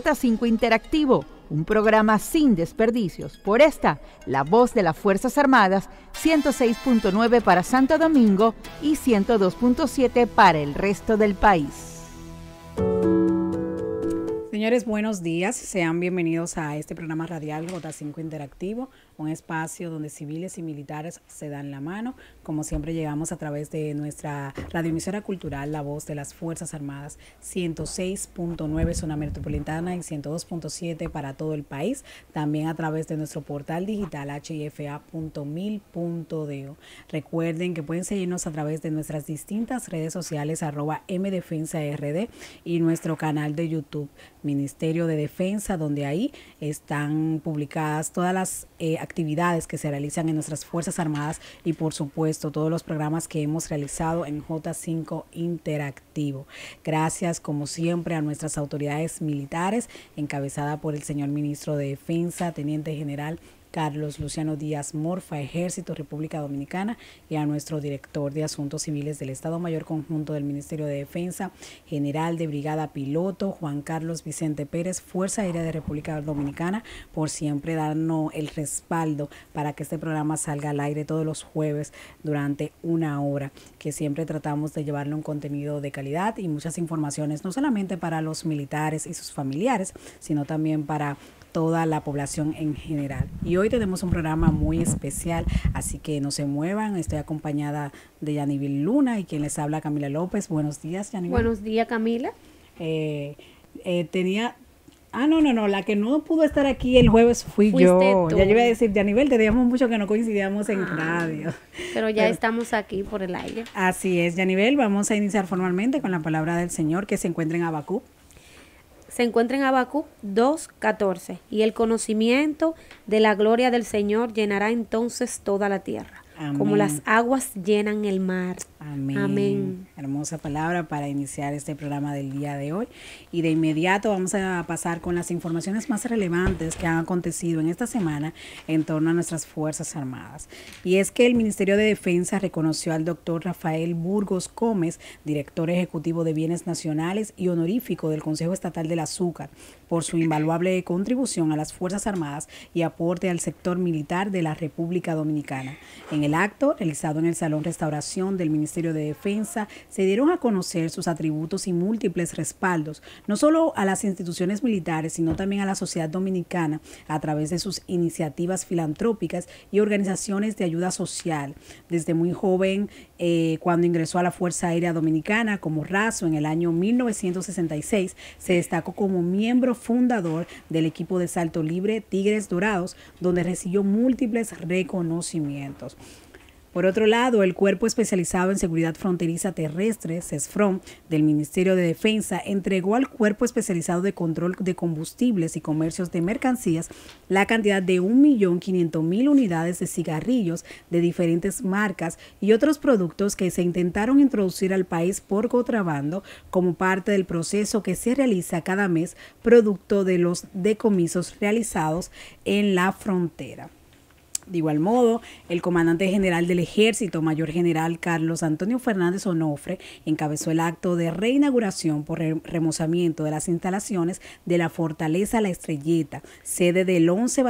J5 Interactivo, un programa sin desperdicios. Por esta, la voz de las Fuerzas Armadas, 106.9 para Santo Domingo y 102.7 para el resto del país. Señores, buenos días. Sean bienvenidos a este programa radial J5 Interactivo un espacio donde civiles y militares se dan la mano. Como siempre llegamos a través de nuestra radioemisora cultural, La Voz de las Fuerzas Armadas, 106.9 zona metropolitana y 102.7 para todo el país. También a través de nuestro portal digital hifa.mil.deo Recuerden que pueden seguirnos a través de nuestras distintas redes sociales arroba mdefensard y nuestro canal de YouTube, Ministerio de Defensa, donde ahí están publicadas todas las actividades eh, actividades que se realizan en nuestras Fuerzas Armadas y por supuesto todos los programas que hemos realizado en J5 Interactivo. Gracias como siempre a nuestras autoridades militares encabezada por el señor ministro de Defensa, Teniente General Carlos Luciano Díaz Morfa, Ejército República Dominicana, y a nuestro director de Asuntos Civiles del Estado Mayor Conjunto del Ministerio de Defensa, General de Brigada Piloto, Juan Carlos Vicente Pérez, Fuerza Aérea de República Dominicana, por siempre darnos el respaldo para que este programa salga al aire todos los jueves durante una hora, que siempre tratamos de llevarle un contenido de calidad y muchas informaciones, no solamente para los militares y sus familiares, sino también para toda la población en general. Y hoy tenemos un programa muy especial, así que no se muevan. Estoy acompañada de Yanivel Luna y quien les habla Camila López. Buenos días, Yanivel. Buenos días, Camila. Eh, eh, tenía Ah, no, no, no, la que no pudo estar aquí el jueves fui yo. Ya iba a decir, Yanivel, digamos mucho que no coincidíamos en ah, radio. Pero ya estamos aquí por el aire. Así es, Yanivel, vamos a iniciar formalmente con la palabra del Señor que se encuentra en Abacú, se encuentra en Habacuc 2.14. Y el conocimiento de la gloria del Señor llenará entonces toda la tierra, como las aguas llenan el mar. Amén. Hermosa palabra para iniciar este programa del día de hoy. Y de inmediato vamos a pasar con las informaciones más relevantes que han acontecido en esta semana en torno a nuestras Fuerzas Armadas. Y es que el Ministerio de Defensa reconoció al doctor Rafael Burgos Gómez, director ejecutivo de Bienes Nacionales y honorífico del Consejo Estatal del Azúcar, por su invaluable contribución a las Fuerzas Armadas y aporte al sector militar de la República Dominicana. En el acto realizado en el Salón Restauración del Ministerio de Defensa se dieron a conocer sus atributos y múltiples respaldos, no solo a las instituciones militares, sino también a la sociedad dominicana a través de sus iniciativas filantrópicas y organizaciones de ayuda social. Desde muy joven, eh, cuando ingresó a la Fuerza Aérea Dominicana como raso en el año 1966, se destacó como miembro fundador del equipo de salto libre Tigres Dorados, donde recibió múltiples reconocimientos. Por otro lado, el Cuerpo Especializado en Seguridad Fronteriza Terrestre, CESFROM, del Ministerio de Defensa, entregó al Cuerpo Especializado de Control de Combustibles y Comercios de Mercancías la cantidad de 1.500.000 unidades de cigarrillos de diferentes marcas y otros productos que se intentaron introducir al país por contrabando como parte del proceso que se realiza cada mes producto de los decomisos realizados en la frontera. De igual modo, el comandante general del ejército, mayor general Carlos Antonio Fernández Onofre, encabezó el acto de reinauguración por remozamiento de las instalaciones de la Fortaleza La Estrelleta, sede del, 11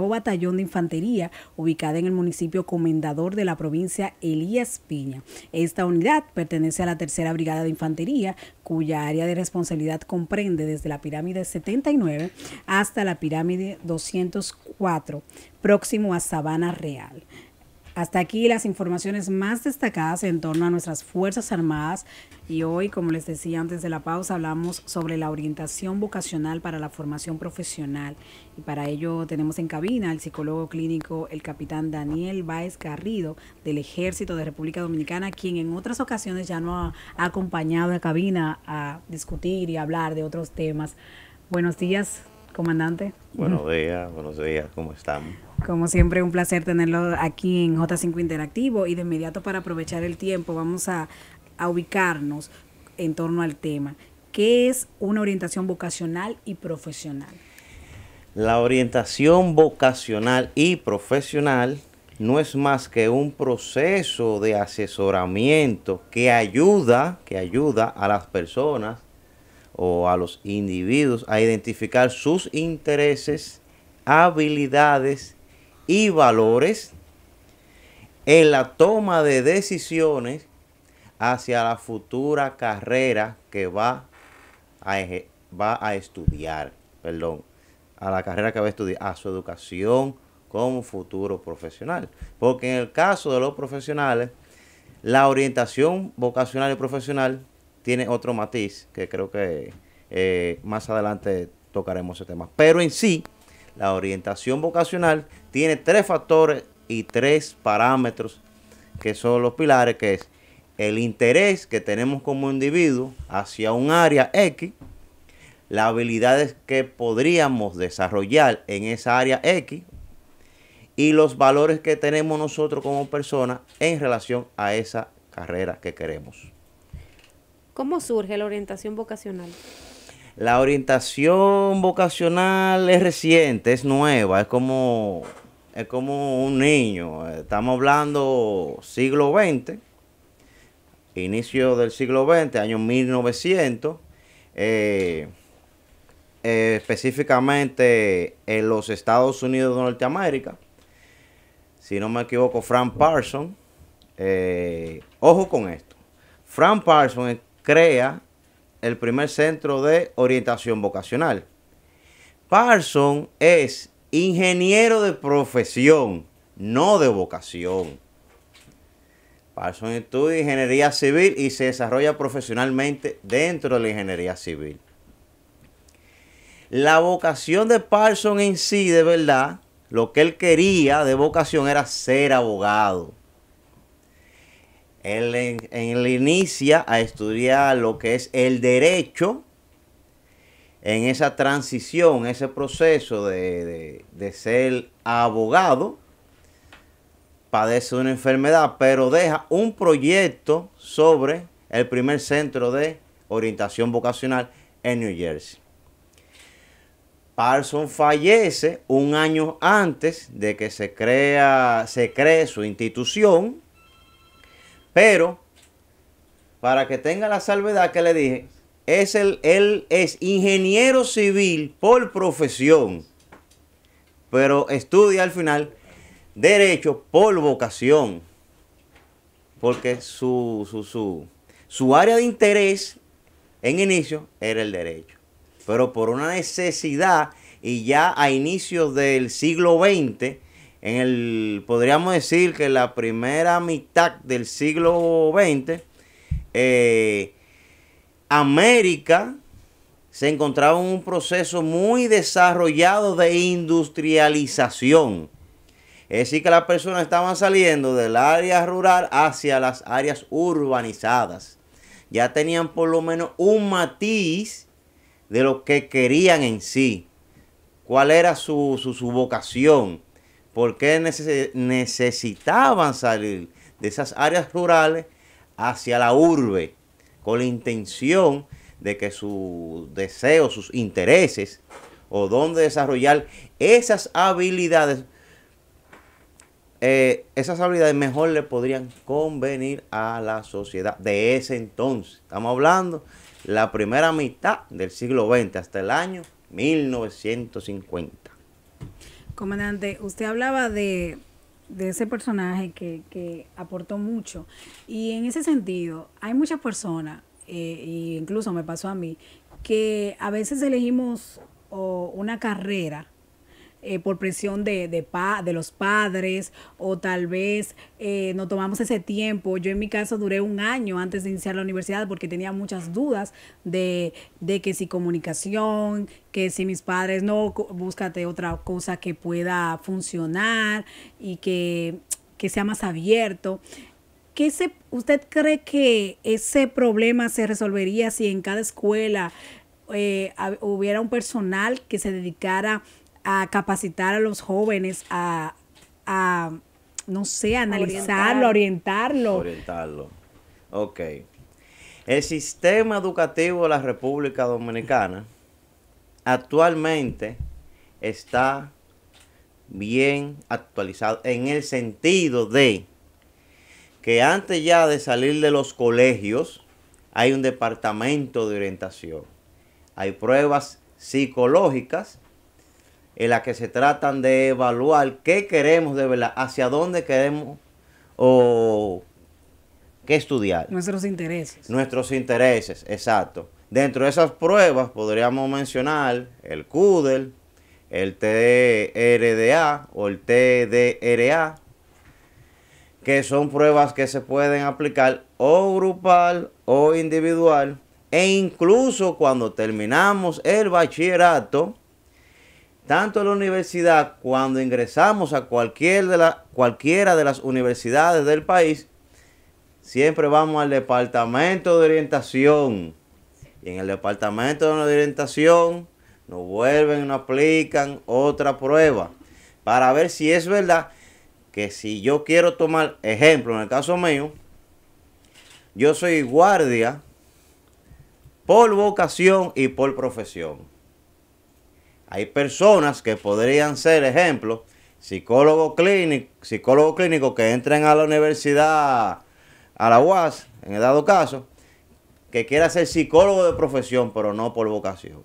Batallón de Infantería, ubicada en el municipio Comendador de la provincia Elías Piña. Esta unidad pertenece a la Tercera Brigada de Infantería, cuya área de responsabilidad comprende desde la pirámide 79 hasta la pirámide 204 próximo a Sabana Real. Hasta aquí las informaciones más destacadas en torno a nuestras Fuerzas Armadas y hoy, como les decía antes de la pausa, hablamos sobre la orientación vocacional para la formación profesional y para ello tenemos en cabina al psicólogo clínico, el capitán Daniel Báez Garrido del Ejército de República Dominicana, quien en otras ocasiones ya no ha acompañado a cabina a discutir y hablar de otros temas. Buenos días, comandante. Buenos días, buenos días, ¿cómo estamos? Como siempre, un placer tenerlo aquí en J5 Interactivo y de inmediato para aprovechar el tiempo vamos a, ubicarnos en torno al tema. ¿Qué es una orientación vocacional y profesional? La orientación vocacional y profesional no es más que un proceso de asesoramiento que ayuda, que ayuda a las personas o a los individuos a identificar sus intereses, habilidades y valores en la toma de decisiones hacia la futura carrera que va a, estudiar, perdón, a la carrera que va a estudiar, a su educación como futuro profesional. Porque en el caso de los profesionales, la orientación vocacional y profesional tiene otro matiz que creo que eh, más adelante tocaremos ese tema. Pero en sí, la orientación vocacional tiene tres factores y tres parámetros que son los pilares, que es el interés que tenemos como individuo hacia un área X, las habilidades que podríamos desarrollar en esa área X y los valores que tenemos nosotros como persona en relación a esa carrera que queremos. ¿Cómo surge la orientación vocacional? La orientación vocacional es reciente, es nueva, es como, es como un niño. Estamos hablando siglo XX, inicio del siglo XX, año 1900. Eh, eh, específicamente en los Estados Unidos de Norteamérica. Si no me equivoco, Frank Parsons. Eh, ojo con esto. Frank Parsons crea el primer centro de orientación vocacional. Parson es ingeniero de profesión, no de vocación. Parson estudia ingeniería civil y se desarrolla profesionalmente dentro de la ingeniería civil. La vocación de Parson en sí, de verdad, lo que él quería de vocación era ser abogado. Él, inicia a estudiar lo que es el derecho en esa transición, ese proceso de, ser abogado. Padece una enfermedad, pero deja un proyecto sobre el primer centro de orientación vocacional en New Jersey. Parson fallece un año antes de que se, crea, se cree su institución pero, para que tenga la salvedad que le dije, es el, él es ingeniero civil por profesión, pero estudia al final derecho por vocación, porque su, su área de interés en inicio era el derecho, pero por una necesidad y ya a inicios del siglo XX, en el, podríamos decir que la primera mitad del siglo XX, eh, América se encontraba en un proceso muy desarrollado de industrialización. Es decir, que las personas estaban saliendo del área rural hacia las áreas urbanizadas. Ya tenían por lo menos un matiz de lo que querían en sí. ¿Cuál era su, su vocación? porque necesitaban salir de esas áreas rurales hacia la urbe con la intención de que sus deseos, sus intereses o donde desarrollar esas habilidades, eh, esas habilidades mejor le podrían convenir a la sociedad de ese entonces. Estamos hablando la primera mitad del siglo XX hasta el año 1950. Comandante, usted hablaba de, ese personaje que, aportó mucho. Y en ese sentido, hay muchas personas, e incluso me pasó a mí, que a veces elegimos una carrera eh, por presión de, de, de, los padres o tal vez eh, no tomamos ese tiempo. Yo en mi caso duré un año antes de iniciar la universidad porque tenía muchas dudas de, que si comunicación, que si mis padres no, búscate otra cosa que pueda funcionar y que, sea más abierto. ¿Qué se, ¿Usted cree que ese problema se resolvería si en cada escuela eh, hubiera un personal que se dedicara a a capacitar a los jóvenes a, a no sé, analizarlo, orientarlo. Orientarlo. Ok. El sistema educativo de la República Dominicana actualmente está bien actualizado en el sentido de que antes ya de salir de los colegios hay un departamento de orientación. Hay pruebas psicológicas en la que se tratan de evaluar qué queremos de verdad, hacia dónde queremos o qué estudiar. Nuestros intereses. Nuestros intereses, exacto. Dentro de esas pruebas podríamos mencionar el CUDEL, el TRDA o el TDRA, que son pruebas que se pueden aplicar o grupal o individual. E incluso cuando terminamos el bachillerato, tanto en la universidad, cuando ingresamos a cualquiera de las universidades del país, siempre vamos al departamento de orientación. Y en el departamento de orientación nos vuelven, nos aplican otra prueba para ver si es verdad que si yo quiero tomar, ejemplo, en el caso mío, yo soy guardia por vocación y por profesión. Hay personas que podrían ser, ejemplo, psicólogo clínico psicólogo clínico que entren a la universidad, a la UAS, en el dado caso, que quiera ser psicólogo de profesión, pero no por vocación.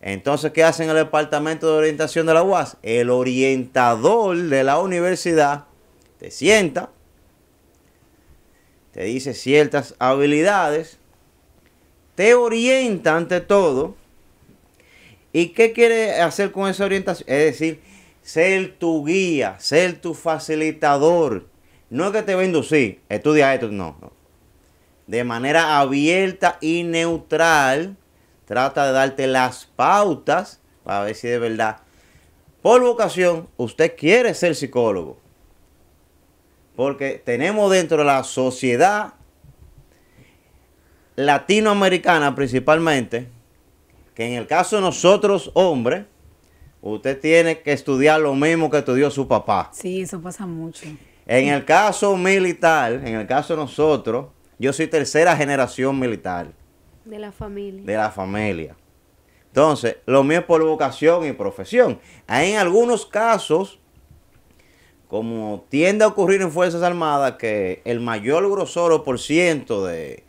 Entonces, ¿qué hacen en el departamento de orientación de la UAS? El orientador de la universidad te sienta, te dice ciertas habilidades, te orienta ante todo ¿Y qué quiere hacer con esa orientación? Es decir, ser tu guía, ser tu facilitador. No es que te va a inducir, estudia esto, no. De manera abierta y neutral, trata de darte las pautas para ver si de verdad, por vocación, usted quiere ser psicólogo. Porque tenemos dentro de la sociedad latinoamericana principalmente, que en el caso de nosotros, hombres, usted tiene que estudiar lo mismo que estudió su papá. Sí, eso pasa mucho. En el caso militar, en el caso de nosotros, yo soy tercera generación militar. De la familia. De la familia. Entonces, lo mío es por vocación y profesión. Hay en algunos casos, como tiende a ocurrir en Fuerzas Armadas, que el mayor grosor por ciento de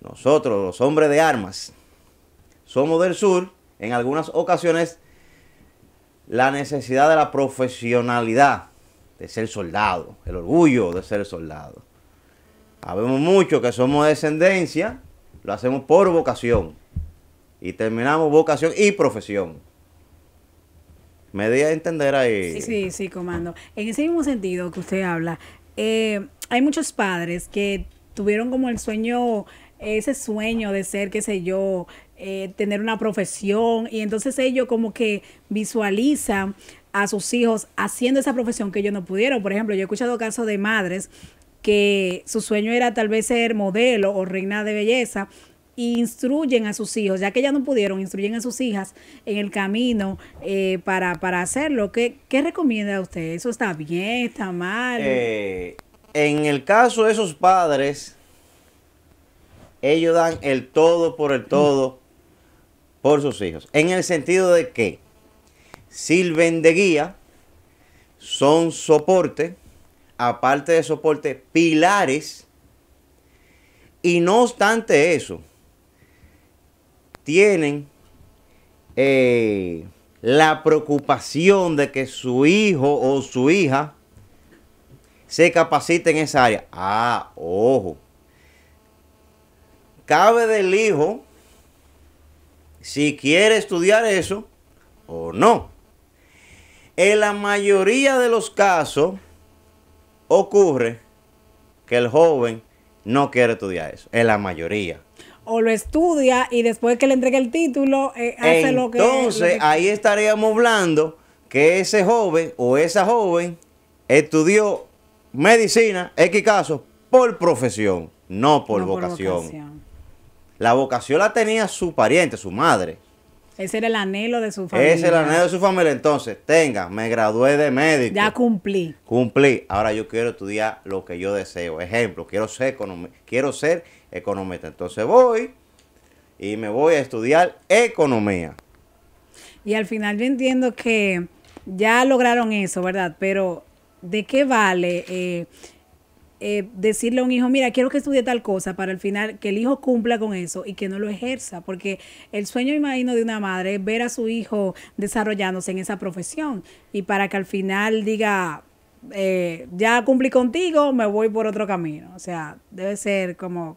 nosotros, los hombres de armas, somos del sur, en algunas ocasiones la necesidad de la profesionalidad, de ser soldado, el orgullo de ser soldado. Sabemos mucho que somos de descendencia, lo hacemos por vocación y terminamos vocación y profesión. Me di a entender ahí. Sí, sí, sí, comando. En ese mismo sentido que usted habla, eh, hay muchos padres que tuvieron como el sueño, ese sueño de ser, qué sé yo, eh, tener una profesión. Y entonces ellos como que visualizan a sus hijos haciendo esa profesión que ellos no pudieron. Por ejemplo, yo he escuchado casos de madres que su sueño era tal vez ser modelo o reina de belleza e instruyen a sus hijos, ya que ya no pudieron, instruyen a sus hijas en el camino eh, para, para, hacerlo. ¿Qué, recomienda usted? ¿Eso está bien? ¿Está mal? Eh, en el caso de esos padres, ellos dan el todo por el todo por sus hijos. En el sentido de que sirven de guía, son soporte, aparte de soporte, pilares. Y no obstante eso, tienen eh, la preocupación de que su hijo o su hija se capacite en esa área. Ah, ojo. Cabe del hijo si quiere estudiar eso o no. En la mayoría de los casos ocurre que el joven no quiere estudiar eso, en la mayoría. O lo estudia y después que le entregue el título, eh, hace lo que... Entonces, ahí estaríamos hablando que ese joven o esa joven estudió medicina, X caso, por profesión, no por Por vocación. La vocación la tenía su pariente, su madre. Ese era el anhelo de su familia. Ese era el anhelo de su familia. Entonces, tenga, me gradué de médico. Ya cumplí. Cumplí. Ahora yo quiero estudiar lo que yo deseo. Ejemplo, quiero ser, quiero ser economista. Entonces voy y me voy a estudiar economía. Y al final yo entiendo que ya lograron eso, ¿verdad? Pero ¿de qué vale? Eh, eh, decirle a un hijo, mira, quiero que estudie tal cosa, para al final que el hijo cumpla con eso y que no lo ejerza, porque el sueño, imagino, de una madre es ver a su hijo desarrollándose en esa profesión y para que al final diga, eh, ya cumplí contigo, me voy por otro camino. O sea, debe ser como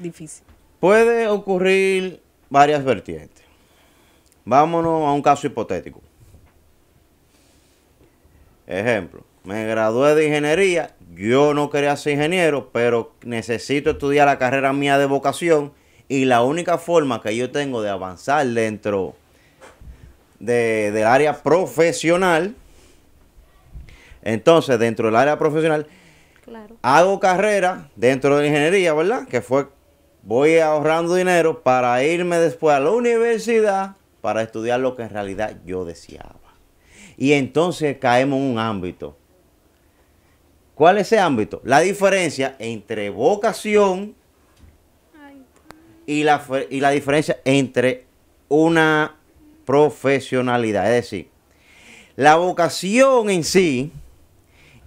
difícil. Puede ocurrir varias vertientes. Vámonos a un caso hipotético. Ejemplo, me gradué de ingeniería, yo no quería ser ingeniero, pero necesito estudiar la carrera mía de vocación y la única forma que yo tengo de avanzar dentro del área profesional, entonces dentro del área profesional, hago carrera dentro de la ingeniería, ¿verdad? Que fue, voy ahorrando dinero para irme después a la universidad para estudiar lo que en realidad yo deseaba. Y entonces caemos en un ámbito ¿Cuál es ese ámbito? La diferencia entre vocación y la, y la diferencia entre una profesionalidad. Es decir, la vocación en sí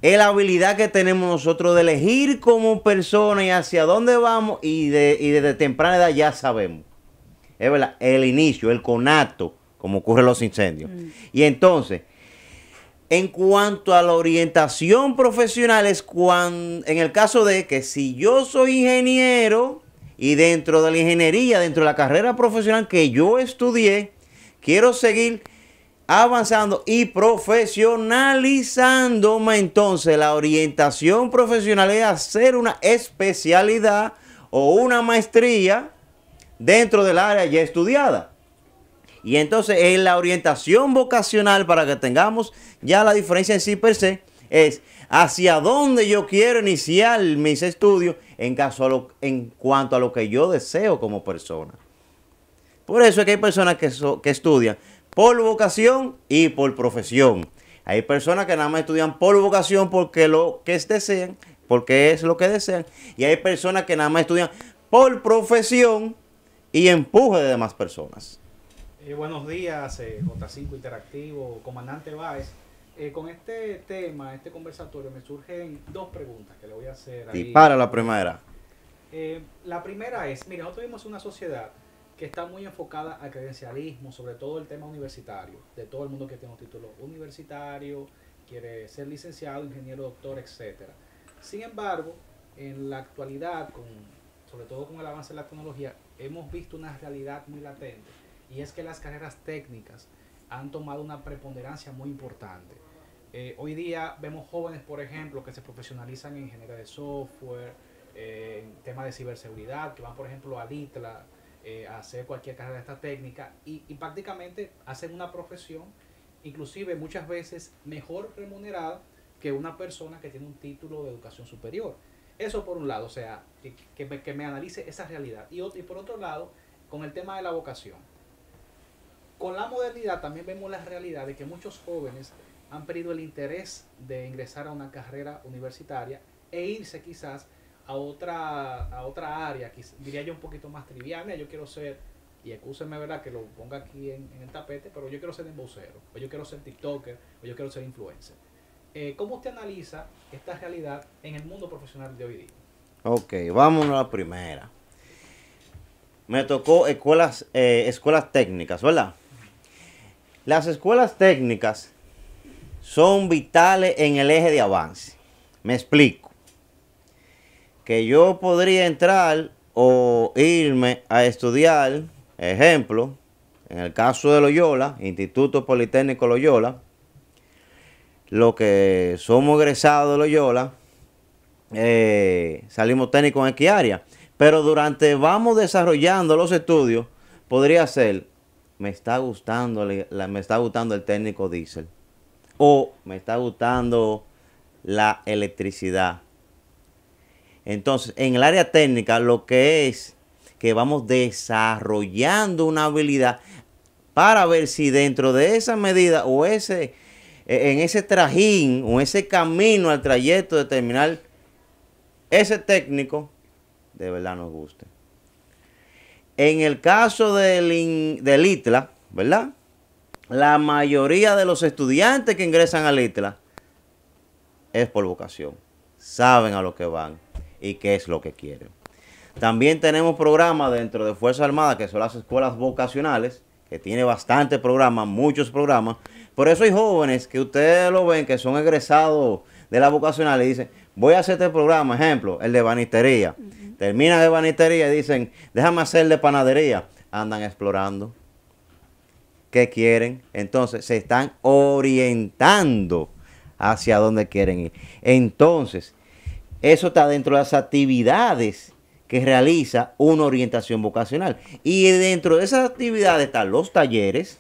es la habilidad que tenemos nosotros de elegir como persona y hacia dónde vamos y, desde temprana edad ya sabemos. Es verdad, el inicio, el conato, como ocurren los incendios. Mm. Y entonces, en cuanto a la orientación profesional, es cuando, en el caso de que si yo soy ingeniero y dentro de la ingeniería, dentro de la carrera profesional que yo estudié, quiero seguir avanzando y profesionalizándome. Entonces, la orientación profesional es hacer una especialidad o una maestría dentro del área ya estudiada. Y entonces en la orientación vocacional para que tengamos ya la diferencia en sí per se es hacia dónde yo quiero iniciar mis estudios en, caso en cuanto a lo que yo deseo como persona. Por eso es que hay personas que, que estudian por vocación y por profesión. Hay personas que nada más estudian por vocación porque lo que desean, porque es lo que desean. Y hay personas que nada más estudian por profesión y empuje de demás personas. Eh, buenos días, eh, J5 Interactivo, Comandante Báez. Eh, con este tema, este conversatorio, me surgen dos preguntas que le voy a hacer. Y para la primera. la primera es, mira, nosotros vivimos una sociedad que está muy enfocada al credencialismo, sobre todo el tema universitario, de todo el mundo que tiene un título universitario, quiere ser licenciado, ingeniero, doctor, etcétera. Sin embargo, en la actualidad, con, sobre todo con el avance de la tecnología, hemos visto una realidad muy latente y es que las carreras técnicas han tomado una preponderancia muy importante. Eh, hoy día vemos jóvenes, por ejemplo, que se profesionalizan en ingeniería de software, eh, en temas de ciberseguridad, que van, por ejemplo, a DITLA eh, a hacer cualquier carrera de esta técnica y, prácticamente hacen una profesión, inclusive muchas veces mejor remunerada que una persona que tiene un título de educación superior. Eso por un lado, o sea, que, me, analice esa realidad. y por otro lado, con el tema de la vocación. Con la modernidad también vemos la realidad de que muchos jóvenes han perdido el interés de ingresar a una carrera universitaria e irse quizás a otra, a otra área, diría yo un poquito más trivial. yo quiero ser, y excúsenme, ¿verdad? Que lo ponga aquí en, el tapete, pero yo quiero ser embocero, o yo quiero ser TikToker, o yo quiero ser influencer. Eh, ¿Cómo usted analiza esta realidad en el mundo profesional de hoy día? Ok, vámonos a la primera. Me tocó escuelas, eh, escuelas técnicas, ¿verdad? Las escuelas técnicas son vitales en el eje de avance. Me explico. Que yo podría entrar o irme a estudiar, ejemplo, en el caso de Loyola, Instituto Politécnico Loyola, lo que somos egresados de Loyola, eh, salimos técnicos en equiaria, área. Pero durante vamos desarrollando los estudios, podría ser me está gustando, la, me está gustando el técnico diésel. O me está gustando la electricidad. Entonces, en el área técnica, lo que es que vamos desarrollando una habilidad para ver si dentro de esa medida o ese, e, en ese trajín o ese camino al trayecto de terminar, ese técnico de verdad nos guste. En el caso del, del ITLA, ¿verdad? La mayoría de los estudiantes que ingresan al ITLA es por vocación. Saben a lo que van y qué es lo que quieren. También tenemos programas dentro de Fuerza Armada, que son las escuelas vocacionales, que tiene bastante programas, muchos programas. Por eso hay jóvenes que ustedes lo ven, que son egresados de la vocacional y dicen, voy a hacer este programa, ejemplo, el de banistería. Termina de banistería y dicen, déjame hacer de panadería. Andan explorando. ¿Qué quieren? Entonces se están orientando hacia dónde quieren ir. Entonces, eso está dentro de las actividades que realiza una orientación vocacional. Y dentro de esas actividades están los talleres.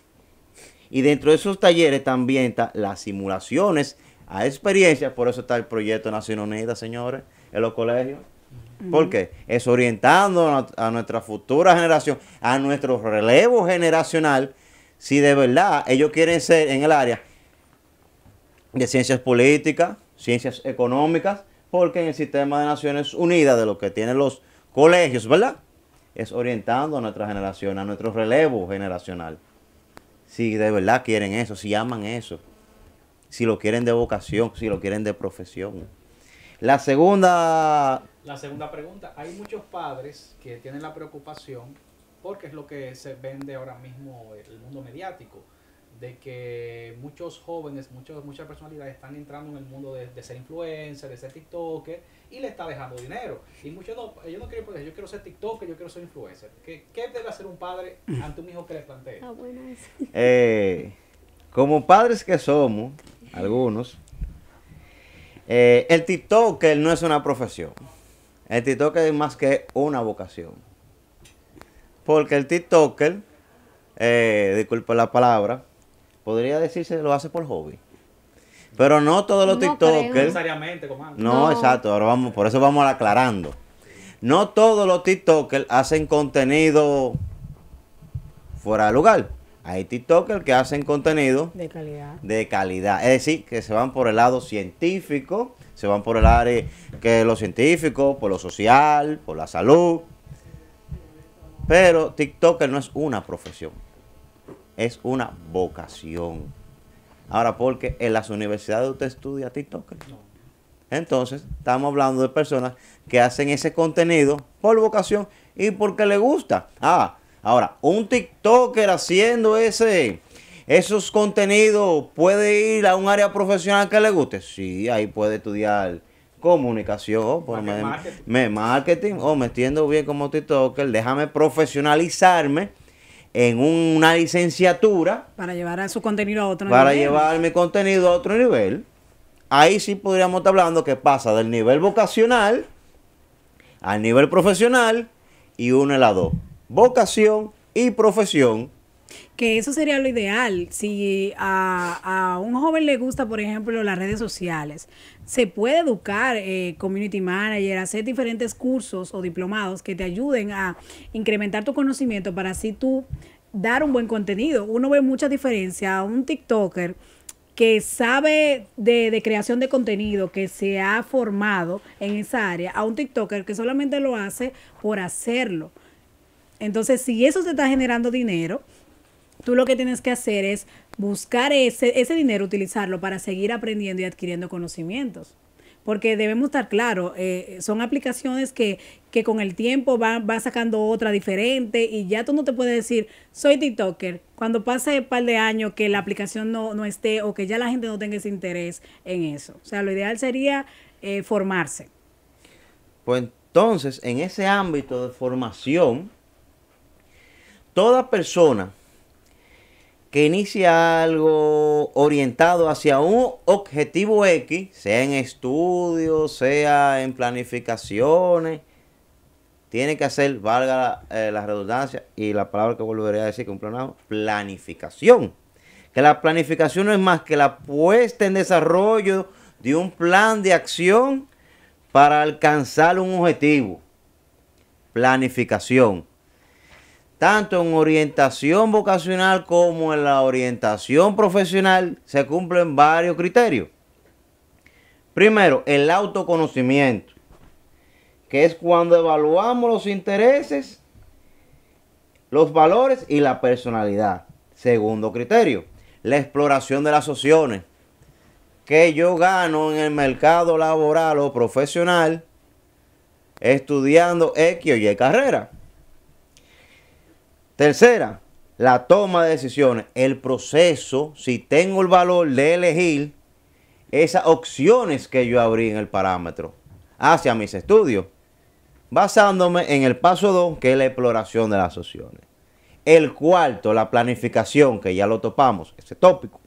Y dentro de esos talleres también están las simulaciones a experiencia, por eso está el proyecto Naciones Unidas, señores, en los colegios. Porque es orientando a nuestra futura generación, a nuestro relevo generacional, si de verdad ellos quieren ser en el área de ciencias políticas, ciencias económicas, porque en el sistema de Naciones Unidas, de lo que tienen los colegios, ¿verdad? Es orientando a nuestra generación, a nuestro relevo generacional. Si de verdad quieren eso, si aman eso si lo quieren de vocación, si lo quieren de profesión. La segunda... La segunda pregunta. Hay muchos padres que tienen la preocupación, porque es lo que se vende ahora mismo el mundo mediático, de que muchos jóvenes, muchos, muchas personalidades están entrando en el mundo de, ser influencer, de ser TikToker, y le está dejando dinero. Y muchos no, yo no quiero, pues, yo quiero ser TikToker, yo quiero ser influencer. ¿Qué, debe hacer un padre ante un hijo que le plantea Ah, eh, como padres que somos, algunos. Eh, el TikToker no es una profesión. El TikToker es más que una vocación. Porque el TikToker, eh, disculpe la palabra, podría decirse lo hace por hobby. Pero no todos los no TikTokers. no, no, exacto. Ahora vamos, por eso vamos aclarando. No todos los TikTokers hacen contenido fuera de lugar. Hay TikTokers que hacen contenido de calidad. de calidad. Es decir, que se van por el lado científico, se van por el área que es lo científico, por lo social, por la salud. Pero TikToker no es una profesión, es una vocación. Ahora, porque en las universidades usted estudia TikToker. Entonces, estamos hablando de personas que hacen ese contenido por vocación y porque le gusta. Ah, Ahora, un TikToker haciendo ese, esos contenidos puede ir a un área profesional que le guste. Sí, ahí puede estudiar comunicación, oh, pues me, marketing. o oh, me entiendo bien como TikToker, déjame profesionalizarme en una licenciatura. Para llevar a su contenido a otro nivel. Para llevar mi contenido a otro nivel. Ahí sí podríamos estar hablando que pasa del nivel vocacional al nivel profesional y une a dos vocación y profesión. Que eso sería lo ideal. Si a, un joven le gusta, por ejemplo, las redes sociales, se puede educar eh, community manager, hacer diferentes cursos o diplomados que te ayuden a incrementar tu conocimiento para así tú dar un buen contenido. Uno ve mucha diferencia. a Un TikToker que sabe de, de, creación de contenido, que se ha formado en esa área, a un TikToker que solamente lo hace por hacerlo. Entonces, si eso te está generando dinero, tú lo que tienes que hacer es buscar ese, dinero, utilizarlo para seguir aprendiendo y adquiriendo conocimientos porque debemos estar claros, eh, son aplicaciones que, que, con el tiempo van va sacando otra diferente y ya tú no te puedes decir, soy TikToker, cuando pase un par de años que la aplicación no, no esté o que ya la gente no tenga ese interés en eso. O sea, lo ideal sería eh, formarse. Pues entonces, en ese ámbito de formación, toda persona que inicia algo orientado hacia un objetivo X, sea en estudios, sea en planificaciones, tiene que hacer, valga la, eh, redundancia y la palabra que volveré a decir que un planificación. Que la planificación no es más que la puesta en desarrollo de un plan de acción para alcanzar un objetivo. Planificación tanto en orientación vocacional como en la orientación profesional, se cumplen varios criterios. Primero, el autoconocimiento, que es cuando evaluamos los intereses, los valores y la personalidad. Segundo criterio, la exploración de las opciones que yo gano en el mercado laboral o profesional estudiando X o Y carrera. Tercera, la toma de decisiones, el proceso, si tengo el valor de elegir esas opciones que yo abrí en el parámetro hacia mis estudios, basándome en el paso 2, que es la exploración de las opciones. El cuarto, la planificación, que ya lo topamos, ese tópico.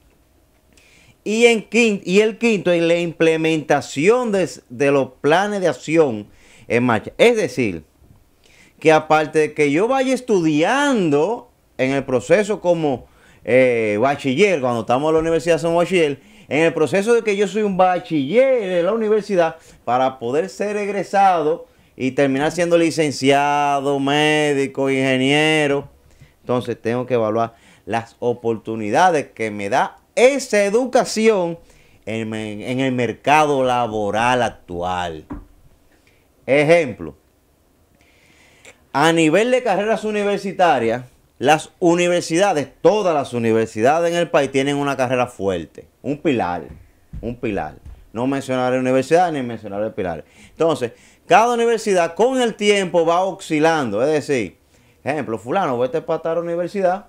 Y, en y el quinto es la implementación de, de los planes de acción en marcha. Es decir, que aparte de que yo vaya estudiando en el proceso como eh, bachiller, cuando estamos en la universidad somos bachiller, en el proceso de que yo soy un bachiller de la universidad para poder ser egresado y terminar siendo licenciado, médico, ingeniero. Entonces tengo que evaluar las oportunidades que me da esa educación en el mercado laboral actual. Ejemplo, a nivel de carreras universitarias, las universidades, todas las universidades en el país tienen una carrera fuerte, un pilar, un pilar. No mencionaré universidad ni mencionaré pilar. Entonces, cada universidad con el tiempo va oscilando. Es decir, ejemplo, fulano, vete para tal universidad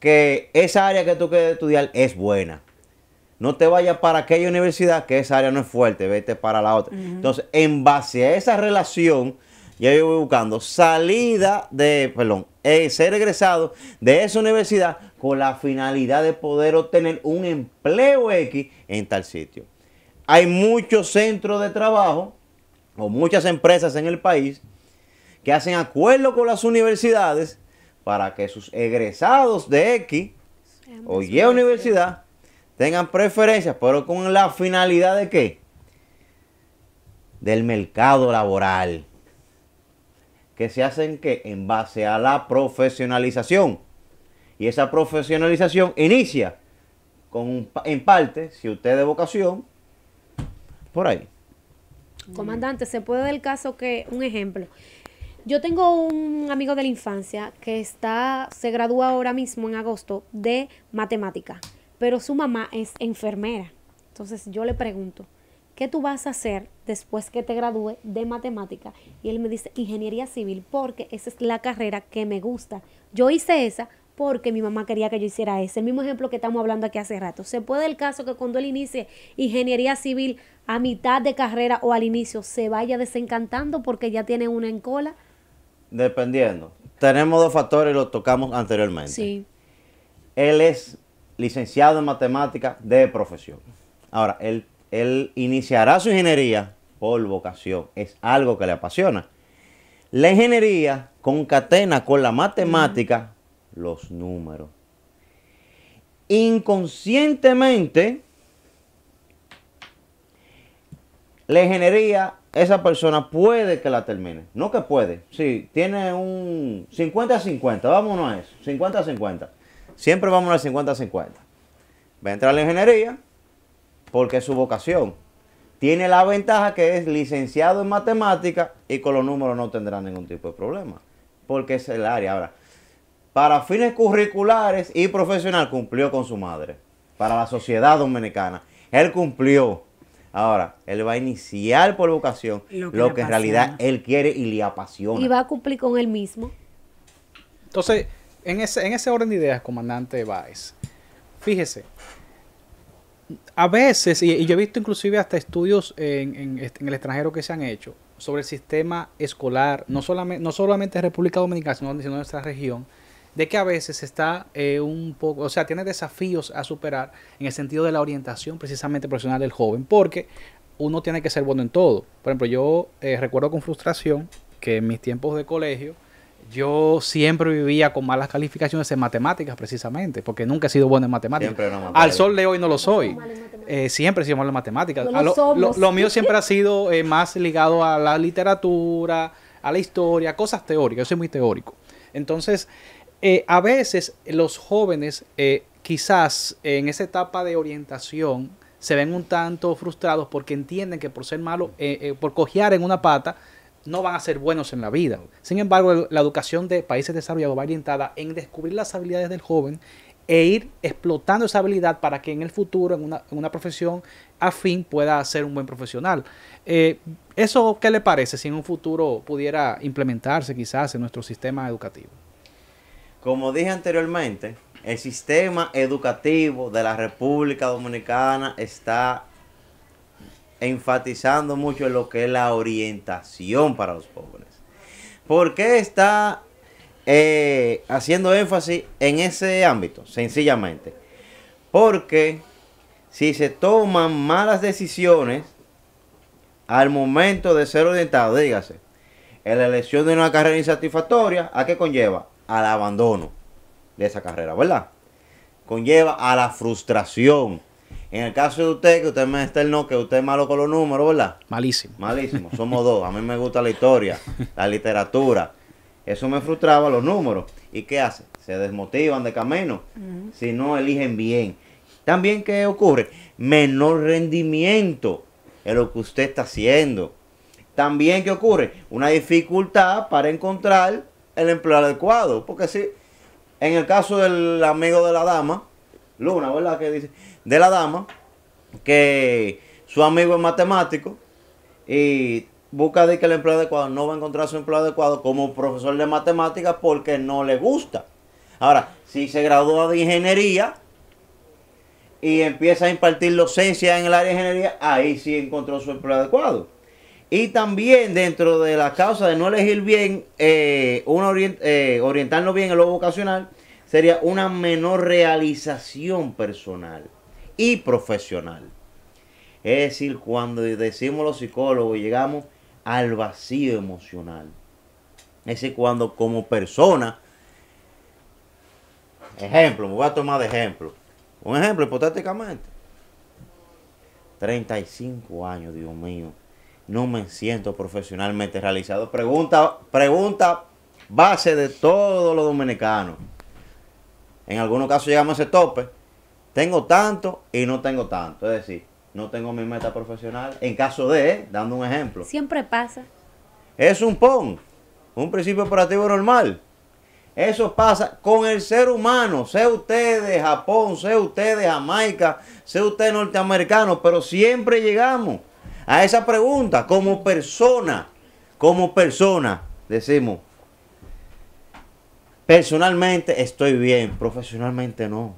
que esa área que tú quieres estudiar es buena. No te vayas para aquella universidad que esa área no es fuerte, vete para la otra. Entonces, en base a esa relación ya yo voy buscando salida de, perdón, eh, ser egresado de esa universidad con la finalidad de poder obtener un empleo X en tal sitio. Hay muchos centros de trabajo o muchas empresas en el país que hacen acuerdo con las universidades para que sus egresados de X o Y universidad tengan preferencias, pero con la finalidad de qué? Del mercado laboral que se hacen que en base a la profesionalización. Y esa profesionalización inicia con en parte, si usted es de vocación, por ahí. Comandante, se puede el caso que un ejemplo. Yo tengo un amigo de la infancia que está se gradúa ahora mismo en agosto de matemática, pero su mamá es enfermera. Entonces yo le pregunto, ¿qué tú vas a hacer después que te gradúe de matemática? Y él me dice, ingeniería civil, porque esa es la carrera que me gusta. Yo hice esa porque mi mamá quería que yo hiciera ese. El mismo ejemplo que estamos hablando aquí hace rato. Se puede el caso que cuando él inicie ingeniería civil a mitad de carrera o al inicio se vaya desencantando porque ya tiene una en cola. Dependiendo. Tenemos dos factores, los tocamos anteriormente. Sí. Él es licenciado en matemática de profesión. Ahora, él él iniciará su ingeniería por vocación. Es algo que le apasiona. La ingeniería concatena con la matemática los números. Inconscientemente, la ingeniería, esa persona puede que la termine. No que puede. Sí, tiene un 50-50. Vámonos a eso. 50-50. Siempre vamos al 50-50. Va a entrar la ingeniería, porque es su vocación. Tiene la ventaja que es licenciado en matemática y con los números no tendrá ningún tipo de problema, porque es el área. Ahora, para fines curriculares y profesional cumplió con su madre, para la sociedad dominicana. Él cumplió. Ahora, él va a iniciar por vocación lo que, en realidad él quiere y le apasiona. Y va a cumplir con él mismo. Entonces, en ese, en ese orden de ideas, comandante Báez, fíjese, a veces, y, yo he visto inclusive hasta estudios en, en, el extranjero que se han hecho sobre el sistema escolar, no solamente, no solamente en República Dominicana, sino, en nuestra región, de que a veces está eh, un poco, o sea, tiene desafíos a superar en el sentido de la orientación precisamente profesional del joven, porque uno tiene que ser bueno en todo. Por ejemplo, yo eh, recuerdo con frustración que en mis tiempos de colegio, yo siempre vivía con malas calificaciones en matemáticas, precisamente, porque nunca he sido bueno en matemáticas. Al sol de hoy no lo soy. Eh, siempre he sido malo en matemáticas. lo, mío siempre ha sido eh, más ligado a la literatura, a la historia, cosas teóricas. Yo soy muy teórico. Entonces, eh, a veces los jóvenes, quizás en esa etapa de orientación, se ven un tanto frustrados porque entienden que por ser malo, por cojear en una pata, no van a ser buenos en la vida. Sin embargo, la educación de países desarrollados va orientada en descubrir las habilidades del joven e ir explotando esa habilidad para que en el futuro, en una, en una profesión afín, pueda ser un buen profesional. Eh, ¿Eso qué le parece si en un futuro pudiera implementarse quizás en nuestro sistema educativo? Como dije anteriormente, el sistema educativo de la República Dominicana está enfatizando mucho en lo que es la orientación para los jóvenes. ¿Por qué está eh, haciendo énfasis en ese ámbito? Sencillamente. Porque si se toman malas decisiones al momento de ser orientado, dígase, en la elección de una carrera insatisfactoria, ¿a qué conlleva? Al abandono de esa carrera, ¿verdad? Conlleva a la frustración en el caso de usted, que usted me está no, que usted es malo con los números, ¿verdad? Malísimo. Malísimo, somos dos. A mí me gusta la historia, la literatura. Eso me frustraba, los números. ¿Y qué hace? Se desmotivan de camino si no eligen bien. También, ¿qué ocurre? Menor rendimiento en lo que usted está haciendo. También, ¿qué ocurre? Una dificultad para encontrar el empleo adecuado. Porque si, en el caso del amigo de la dama, Luna, ¿verdad? Que dice, de la dama, que su amigo es matemático y busca de que el empleo adecuado no va a encontrar su empleo adecuado como profesor de matemáticas porque no le gusta. Ahora, si se gradúa de ingeniería y empieza a impartir docencia en el área de ingeniería, ahí sí encontró su empleo adecuado. Y también dentro de la causa de no elegir bien, eh, eh, orientarnos bien en lo vocacional, sería una menor realización personal y profesional. Es decir, cuando decimos los psicólogos llegamos al vacío emocional. Es decir, cuando como persona, ejemplo, me voy a tomar de ejemplo, un ejemplo hipotéticamente, 35 años, Dios mío, no me siento profesionalmente realizado. Pregunta, pregunta base de todos los dominicanos. En algunos casos llegamos a ese tope, tengo tanto y no tengo tanto. Es decir, no tengo mi meta profesional. En caso de, dando un ejemplo. Siempre pasa. Es un PON, un principio operativo normal. Eso pasa con el ser humano, sea usted de Japón, sea usted de Jamaica, sea usted norteamericano, pero siempre llegamos a esa pregunta como persona, como persona, decimos, personalmente estoy bien, profesionalmente no.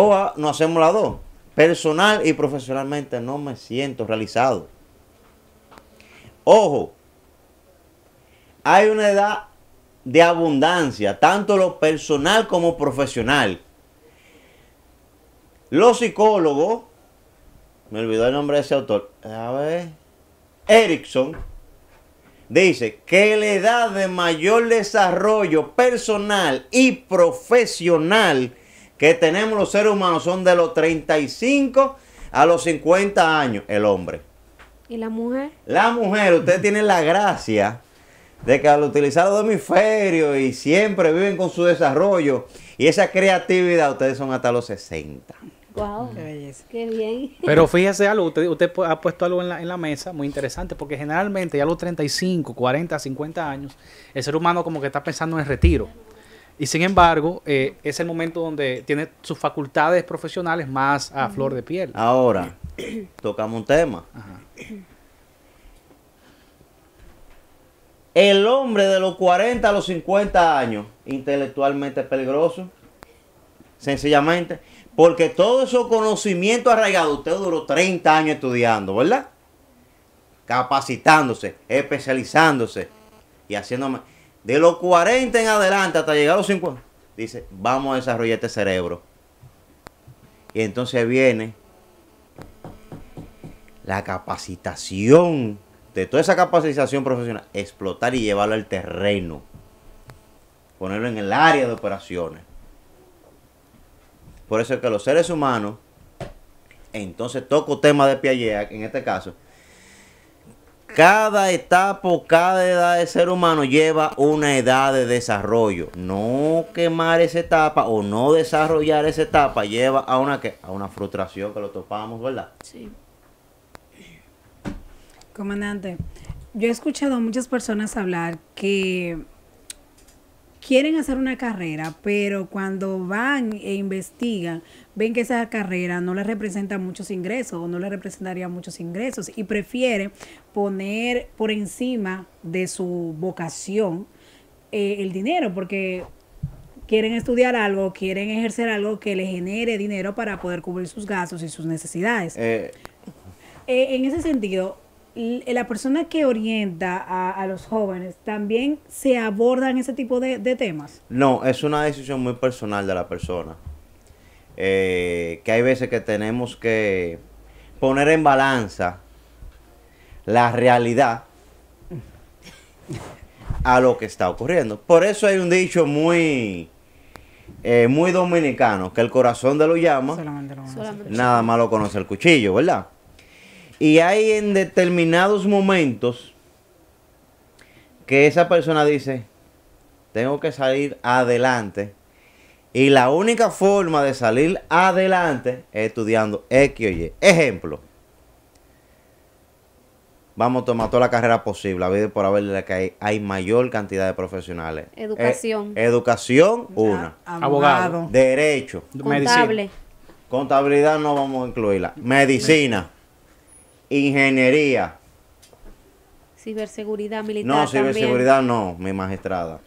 O no hacemos las dos. Personal y profesionalmente no me siento realizado. Ojo, hay una edad de abundancia, tanto lo personal como profesional. Los psicólogos, me olvidó el nombre de ese autor, a ver, Erickson, dice que la edad de mayor desarrollo personal y profesional que tenemos los seres humanos son de los 35 a los 50 años, el hombre. ¿Y la mujer? La mujer, usted tiene la gracia de que al utilizar los hemisferios y siempre viven con su desarrollo y esa creatividad, ustedes son hasta los 60. Wow, qué belleza. Qué bien. Pero fíjese algo, usted, ha puesto algo en la, en la, mesa muy interesante, porque generalmente ya a los 35, 40, 50 años, el ser humano como que está pensando en el retiro. Y sin embargo, eh, es el momento donde tiene sus facultades profesionales más a flor de piel. Ahora, tocamos un tema. El hombre de los 40 a los 50 años, intelectualmente peligroso, sencillamente, porque todo eso conocimiento arraigado, usted duró 30 años estudiando, ¿verdad? Capacitándose, especializándose y haciendo... De los 40 en adelante hasta llegar a los 50, dice, vamos a desarrollar este cerebro. Y entonces viene la capacitación, de toda esa capacitación profesional, explotar y llevarlo al terreno, ponerlo en el área de operaciones. Por eso es que los seres humanos, entonces toco tema de Piaget, en este caso, cada etapa, cada edad de ser humano lleva una edad de desarrollo. No quemar esa etapa o no desarrollar esa etapa lleva a una, a una frustración que lo topamos, ¿verdad? Sí. Comandante, yo he escuchado a muchas personas hablar que quieren hacer una carrera, pero cuando van e investigan, ven que esa carrera no le representa muchos ingresos o no le representaría muchos ingresos y prefiere poner por encima de su vocación eh, el dinero porque quieren estudiar algo, quieren ejercer algo que le genere dinero para poder cubrir sus gastos y sus necesidades. Eh, eh, en ese sentido, la persona que orienta a, los jóvenes también se aborda en ese tipo de temas. No, es una decisión muy personal de la persona. Eh, que hay veces que tenemos que poner en balanza la realidad a lo que está ocurriendo. Por eso hay un dicho muy, eh, muy dominicano, que el corazón de lo llama, nada más lo conoce el cuchillo, ¿verdad? Y hay en determinados momentos que esa persona dice, tengo que salir adelante y la única forma de salir adelante es estudiando X o Y. Ejemplo. Vamos a tomar toda la carrera posible, a ver por haberle que hay, mayor cantidad de profesionales. Eh, educación. educación, una. Abogado. Derecho. Contable. Contabilidad no vamos a incluirla. Medicina. Ingeniería. Ciberseguridad militar. No, ciberseguridad no, mi magistrada.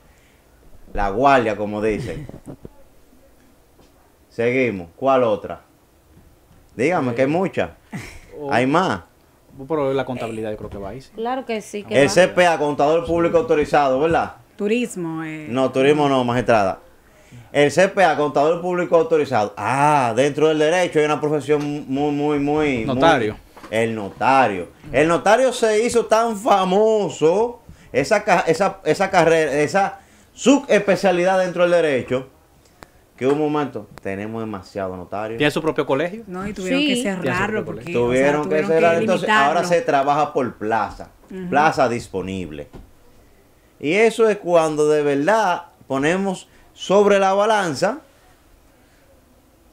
La guardia, como dice. Seguimos. ¿Cuál otra? Dígame, eh, que hay muchas. Oh, hay más. Por la contabilidad yo creo que va a ir. Claro que sí. el CPA, contador público autorizado, ¿verdad? Turismo. Eh. No, turismo no, magistrada. El CPA, contador público autorizado. Ah, dentro del derecho hay una profesión muy, muy, muy... Notario. el notario. El notario se hizo tan famoso, esa, esa, esa carrera, esa subespecialidad dentro del derecho, que un momento, tenemos demasiado notarios. ¿Tiene su propio colegio? No, y tuvieron que cerrarlo. Porque, tuvieron, que cerrarlo. entonces, ahora se trabaja por plaza, plaza disponible. Y eso es cuando de verdad ponemos sobre la balanza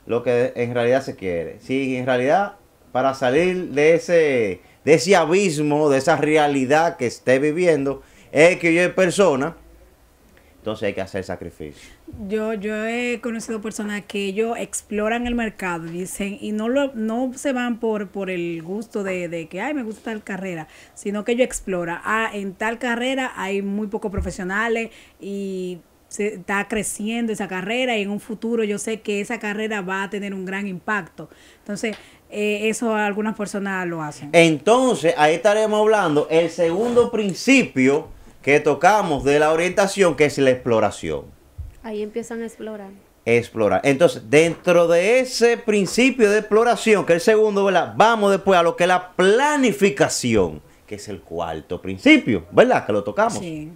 lo que en realidad se quiere. Si en realidad, para salir de ese, de ese abismo, de esa realidad que esté viviendo, es que yo es persona, entonces hay que hacer sacrificio. Yo, yo he conocido personas que ellos exploran el mercado, dicen, y no lo, no se van por, por el gusto de, que, ay, me gusta tal carrera, sino que ellos exploran, ah, en tal carrera hay muy pocos profesionales y se está creciendo esa carrera y en un futuro yo sé que esa carrera va a tener un gran impacto. Entonces, eh, eso algunas personas lo hacen. Entonces, ahí estaremos hablando el segundo principio que tocamos de la orientación, que es la exploración. Ahí empiezan a explorar. Explorar. Entonces, dentro de ese principio de exploración, que es el segundo, ¿verdad? Vamos después a lo que es la planificación, que es el cuarto principio, ¿verdad? Que lo tocamos. Sí.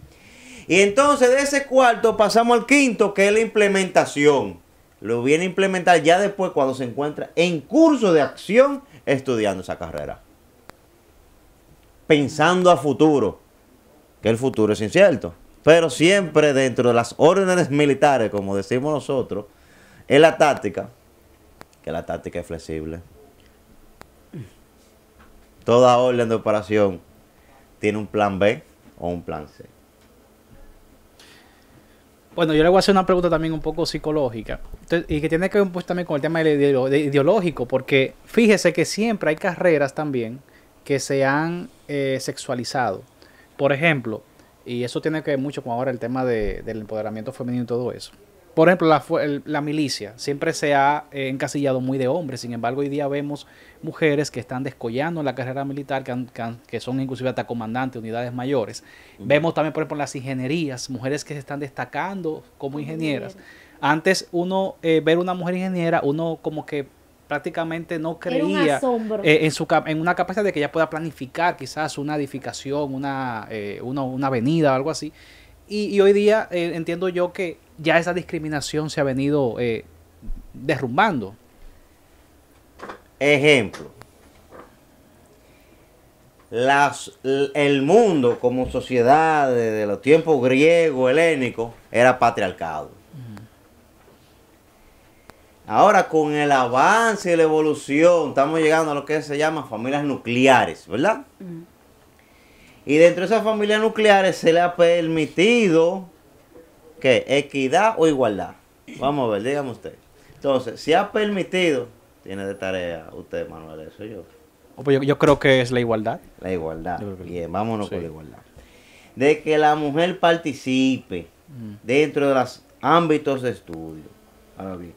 Y entonces de ese cuarto pasamos al quinto, que es la implementación. Lo viene a implementar ya después cuando se encuentra en curso de acción estudiando esa carrera. Pensando a futuro, que el futuro es incierto. Pero siempre dentro de las órdenes militares, como decimos nosotros, es la táctica, que la táctica es flexible. Toda orden de operación tiene un plan B o un plan C. Bueno, yo le voy a hacer una pregunta también un poco psicológica y que tiene que ver pues también con el tema ideológico, porque fíjese que siempre hay carreras también que se han eh, sexualizado. Por ejemplo, y eso tiene que ver mucho con ahora el tema del empoderamiento femenino y todo eso. Por ejemplo, la, la milicia siempre se ha encasillado muy de hombres, sin embargo hoy día vemos mujeres que están descollando en la carrera militar, que, son inclusive hasta comandantes, unidades mayores. Vemos también, por ejemplo, las ingenierías, mujeres que se están destacando como ingenieras. Antes uno, eh, ver una mujer ingeniera, uno como que prácticamente no creía eh, en, su, en una capacidad de que ella pueda planificar quizás una edificación, una, eh, una, avenida o algo así. Y, hoy día eh, entiendo yo que ya esa discriminación se ha venido derrumbando. Ejemplo. Las, el mundo como sociedad de los tiempos griego, helénico, era patriarcado Ahora con el avance y la evolución estamos llegando a lo que se llama familias nucleares, ¿verdad? Y dentro de esas familias nucleares se le ha permitido que equidad o igualdad. Vamos a ver, dígame usted. Entonces, se ha permitido, tiene de tarea usted, Manuel, eso yo. Oh, pues yo, creo que es la igualdad. La igualdad. Bien, vámonos con la igualdad. De que la mujer participe mm. dentro de los ámbitos de estudio. Ahora bien,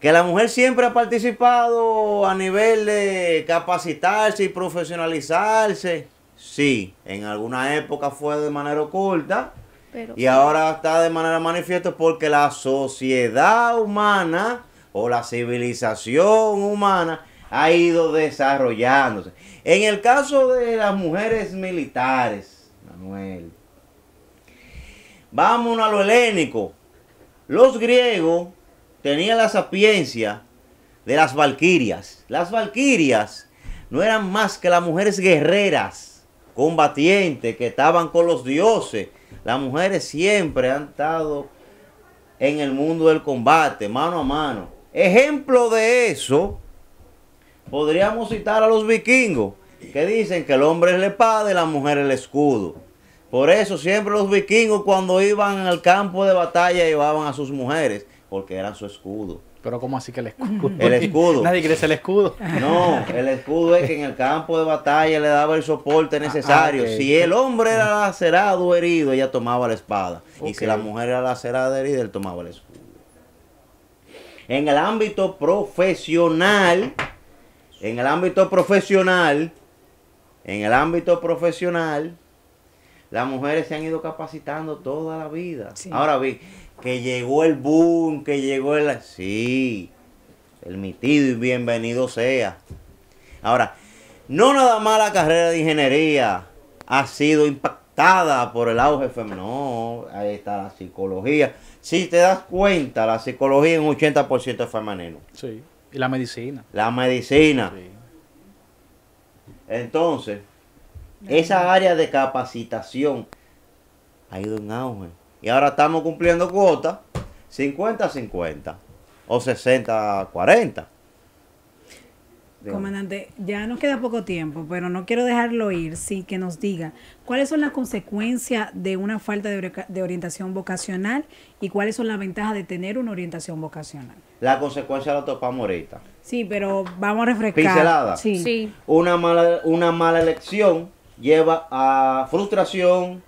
que la mujer siempre ha participado a nivel de capacitarse y profesionalizarse. Sí, en alguna época fue de manera oculta y ahora está de manera manifiesta porque la sociedad humana o la civilización humana ha ido desarrollándose. En el caso de las mujeres militares, Manuel, vámonos a lo helénico. Los griegos tenía la sapiencia de las valquirias. Las valquirias no eran más que las mujeres guerreras, combatientes, que estaban con los dioses. Las mujeres siempre han estado en el mundo del combate, mano a mano. Ejemplo de eso, podríamos citar a los vikingos, que dicen que el hombre es la espada y la mujer el escudo. Por eso siempre los vikingos cuando iban al campo de batalla llevaban a sus mujeres porque era su escudo. Pero ¿cómo así que el escudo? El escudo. Nadie quiere ser el escudo. No, el escudo es que en el campo de batalla le daba el soporte ah, ah, necesario. Si el hombre era lacerado o herido, ella tomaba la espada. Y si la mujer era lacerada o herida, él tomaba el escudo. En el ámbito profesional, en el ámbito profesional, en el ámbito profesional, las mujeres se han ido capacitando toda la vida. Ahora vi que llegó el boom, que llegó el... Sí, permitido y bienvenido sea. Ahora, no nada más la carrera de ingeniería ha sido impactada por el auge femenino. ahí está la psicología. Si te das cuenta, la psicología en 80% es femenino. Sí. Y la medicina. La medicina. Entonces, esa área de capacitación ha ido en auge. Y ahora estamos cumpliendo cuotas 50-50 o 60-40. Comandante, ya nos queda poco tiempo, pero no quiero dejarlo ir, sí, que nos diga cuáles son las consecuencias de una falta de, orientación vocacional y cuáles son las ventajas de tener una orientación vocacional. La consecuencia la topamos ahorita. Sí, pero vamos a refrescar. Pincelada. Sí. sí. Una, mala, una mala elección lleva a frustración,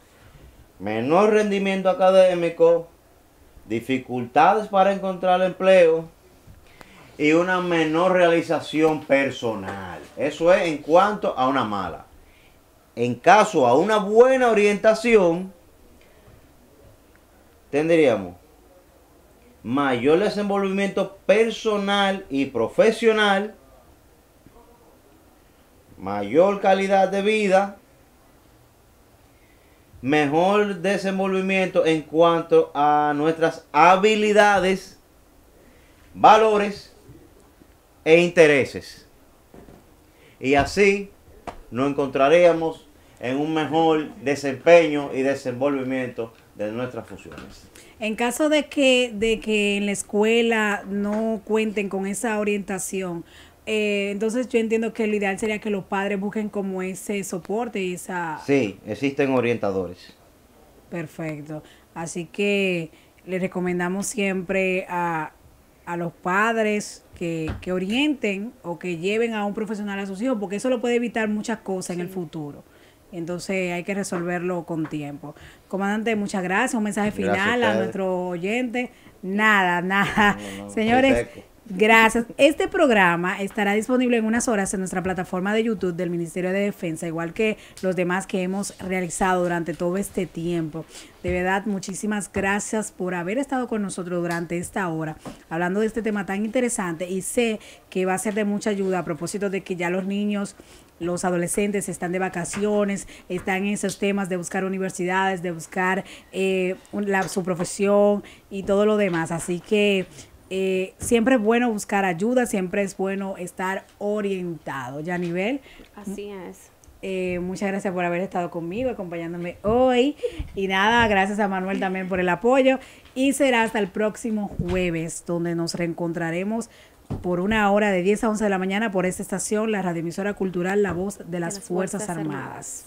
menor rendimiento académico, dificultades para encontrar empleo y una menor realización personal. Eso es en cuanto a una mala. En caso a una buena orientación, tendríamos mayor desenvolvimiento personal y profesional, mayor calidad de vida, mejor desenvolvimiento en cuanto a nuestras habilidades, valores e intereses. Y así nos encontraríamos en un mejor desempeño y desenvolvimiento de nuestras funciones. En caso de que, de que en la escuela no cuenten con esa orientación, eh, entonces yo entiendo que el ideal sería que los padres busquen como ese soporte y esa... Sí, existen orientadores. Perfecto. Así que le recomendamos siempre a, a los padres que, orienten o que lleven a un profesional a sus hijos, porque eso lo puede evitar muchas cosas en el futuro. Entonces hay que resolverlo con tiempo. Comandante, muchas gracias. Un mensaje final a, nuestro oyente. Nada, nada. Señores, Gracias. Este programa estará disponible en unas horas en nuestra plataforma de YouTube del Ministerio de Defensa, igual que los demás que hemos realizado durante todo este tiempo. De verdad, muchísimas gracias por haber estado con nosotros durante esta hora, hablando de este tema tan interesante y sé que va a ser de mucha ayuda a propósito de que ya los niños los adolescentes están de vacaciones, están en esos temas de buscar universidades, de buscar eh, su profesión y todo lo demás. Así que eh, siempre es bueno buscar ayuda, siempre es bueno estar orientado. Ya nivel. Así es. Eh, muchas gracias por haber estado conmigo, acompañándome hoy. Y nada, gracias a Manuel también por el apoyo. Y será hasta el próximo jueves, donde nos reencontraremos por una hora de 10 a 11 de la mañana por esta estación, la emisora cultural La Voz de las, Fuerzas, Armadas.